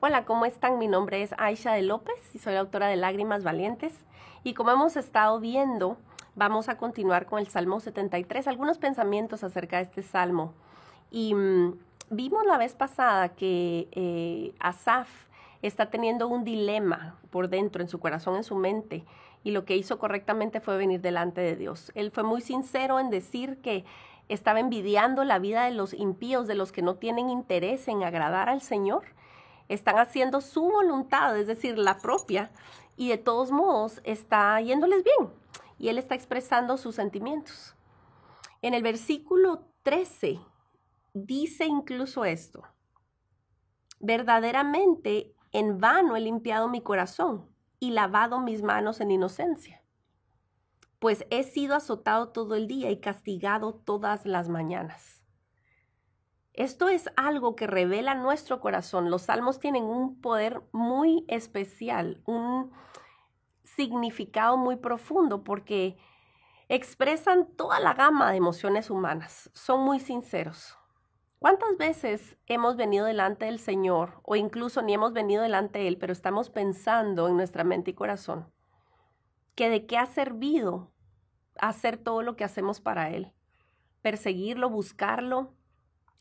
Hola, ¿cómo están? Mi nombre es Aisha de López y soy autora de Lágrimas Valientes. Y como hemos estado viendo, vamos a continuar con el Salmo 73, algunos pensamientos acerca de este salmo. Y mm, vimos la vez pasada que eh, Asaf está teniendo un dilema por dentro, en su corazón, en su mente, y lo que hizo correctamente fue venir delante de Dios. Él fue muy sincero en decir que estaba envidiando la vida de los impíos, de los que no tienen interés en agradar al Señor están haciendo su voluntad, es decir, la propia, y de todos modos está yéndoles bien. Y él está expresando sus sentimientos. En el versículo 13 dice incluso esto. Verdaderamente en vano he limpiado mi corazón y lavado mis manos en inocencia, pues he sido azotado todo el día y castigado todas las mañanas. Esto es algo que revela nuestro corazón. Los salmos tienen un poder muy especial, un significado muy profundo, porque expresan toda la gama de emociones humanas. Son muy sinceros. ¿Cuántas veces hemos venido delante del Señor o incluso ni hemos venido delante de Él, pero estamos pensando en nuestra mente y corazón que de qué ha servido hacer todo lo que hacemos para Él? Perseguirlo, buscarlo,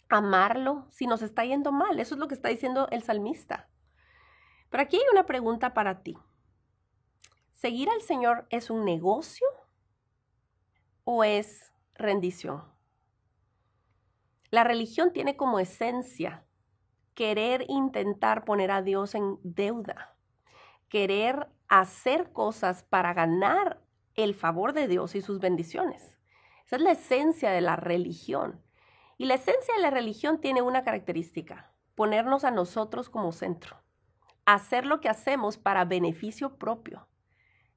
amarlo si nos está yendo mal. Eso es lo que está diciendo el salmista. Pero aquí hay una pregunta para ti. ¿Seguir al Señor es un negocio o es rendición? La religión tiene como esencia querer intentar poner a Dios en deuda, querer hacer cosas para ganar el favor de Dios y sus bendiciones. Esa es la esencia de la religión. Y la esencia de la religión tiene una característica, ponernos a nosotros como centro, hacer lo que hacemos para beneficio propio.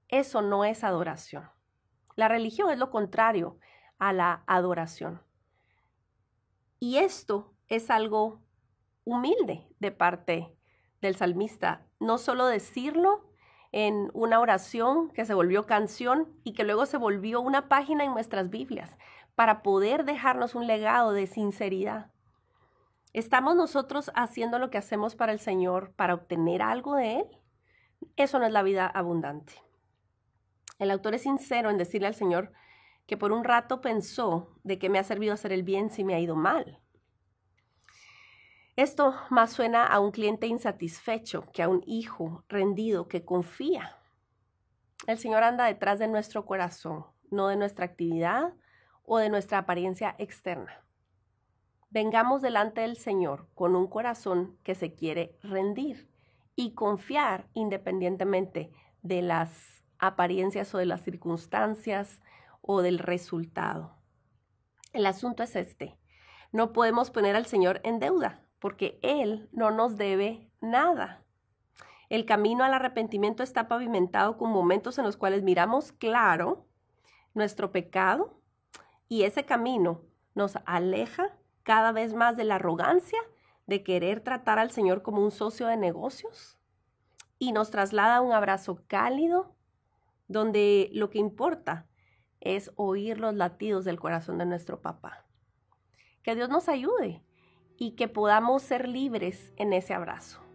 Eso no es adoración. La religión es lo contrario a la adoración. Y esto es algo humilde de parte del salmista, no solo decirlo, en una oración que se volvió canción y que luego se volvió una página en nuestras Biblias para poder dejarnos un legado de sinceridad. ¿Estamos nosotros haciendo lo que hacemos para el Señor para obtener algo de Él? Eso no es la vida abundante. El autor es sincero en decirle al Señor que por un rato pensó de que me ha servido hacer el bien si me ha ido mal. Esto más suena a un cliente insatisfecho que a un hijo rendido que confía. El Señor anda detrás de nuestro corazón, no de nuestra actividad o de nuestra apariencia externa. Vengamos delante del Señor con un corazón que se quiere rendir y confiar independientemente de las apariencias o de las circunstancias o del resultado. El asunto es este. No podemos poner al Señor en deuda, porque Él no nos debe nada. El camino al arrepentimiento está pavimentado con momentos en los cuales miramos claro nuestro pecado y ese camino nos aleja cada vez más de la arrogancia de querer tratar al Señor como un socio de negocios y nos traslada a un abrazo cálido donde lo que importa es oír los latidos del corazón de nuestro papá. Que Dios nos ayude y que podamos ser libres en ese abrazo.